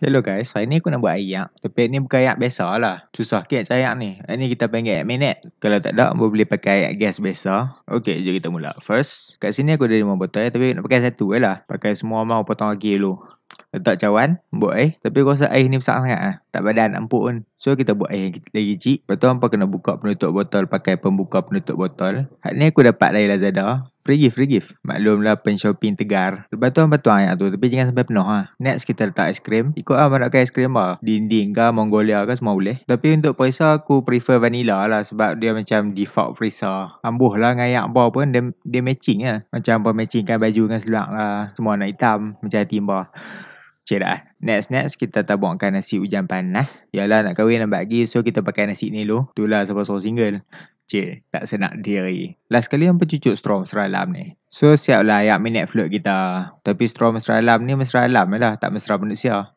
Hello guys, hari ni aku nak buat ayak. Tapi ni bukan ayak biasa lah. Susah kek cari ayak ni. Hari ni kita panggil ayak minit. Kalau tak ada, boleh pakai ayak gas biasa. Okay, jom kita mula. First, kat sini aku ada lima botol ya, Tapi nak pakai satu je lah. Pakai semua mau potong kaki dulu. Letak cawan, buat air. Tapi aku rasa air ni besar sangat lah. Tak badan, empuk pun. So, kita buat air yang lagi cik. Lepas tu, kena buka penutup botol. Pakai pembuka penutup botol. Hari ni aku dapat dari Lazada. Free gift, free gift. Maklumlah pen shopping tegar. Lepas tu apa tu ayat tu. Tapi jangan sampai penuh ha. Next kita letak aiskrim. Ikut lah mana kan aiskrim lah. Dinding ke Mongolia ke semua boleh. Tapi untuk perisa aku prefer vanilla lah. Sebab dia macam default perisa. Ambuh lah dengan ayat bar pun dia, dia matching lah. Macam pun matchingkan baju dengan seluar lah. Semua nak hitam. Macam timbar. Cik dah. Next next kita tabungkan nasi hujan panah. Yalah nak kahwin nak bagi so kita pakai nasi ni dulu. Itulah sebab seorang single. Cik, tak senang diri. Last kali yang pencucuk strom seralam ni. So, siap lah ayak minyak kita. Tapi strom seralam ni mesra alam lah. Tak mesra manusia.